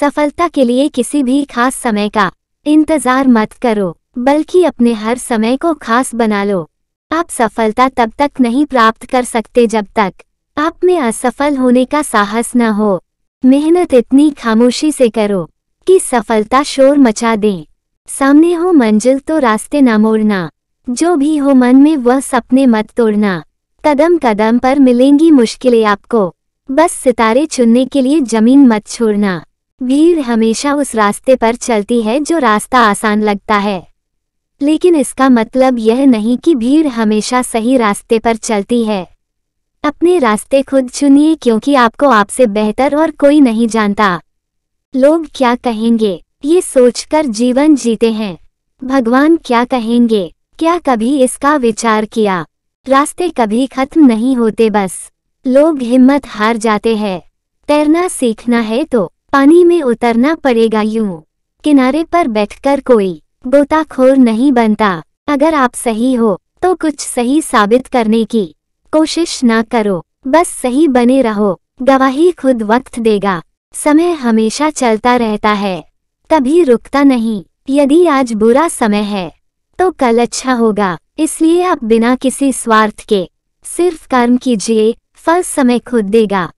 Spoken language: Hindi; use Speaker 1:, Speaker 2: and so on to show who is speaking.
Speaker 1: सफलता के लिए किसी भी खास समय का इंतजार मत करो बल्कि अपने हर समय को खास बना लो आप सफलता तब तक नहीं प्राप्त कर सकते जब तक आप में असफल होने का साहस न हो मेहनत इतनी खामोशी से करो कि सफलता शोर मचा दे सामने हो मंजिल तो रास्ते न मोड़ना जो भी हो मन में वह सपने मत तोड़ना कदम कदम पर मिलेंगी मुश्किलें आपको बस सितारे चुनने के लिए जमीन मत छोड़ना भीड़ हमेशा उस रास्ते पर चलती है जो रास्ता आसान लगता है लेकिन इसका मतलब यह नहीं कि भीड़ हमेशा सही रास्ते पर चलती है अपने रास्ते खुद चुनिए क्योंकि आपको आपसे बेहतर और कोई नहीं जानता लोग क्या कहेंगे ये सोचकर जीवन जीते हैं भगवान क्या कहेंगे क्या कभी इसका विचार किया रास्ते कभी खत्म नहीं होते बस लोग हिम्मत हार जाते हैं तैरना सीखना है तो पानी में उतरना पड़ेगा यूं किनारे पर बैठकर कोई गोताखोर नहीं बनता अगर आप सही हो तो कुछ सही साबित करने की कोशिश ना करो बस सही बने रहो गवाही खुद वक्त देगा समय हमेशा चलता रहता है कभी रुकता नहीं यदि आज बुरा समय है तो कल अच्छा होगा इसलिए आप बिना किसी स्वार्थ के सिर्फ कर्म कीजिए फल समय खुद देगा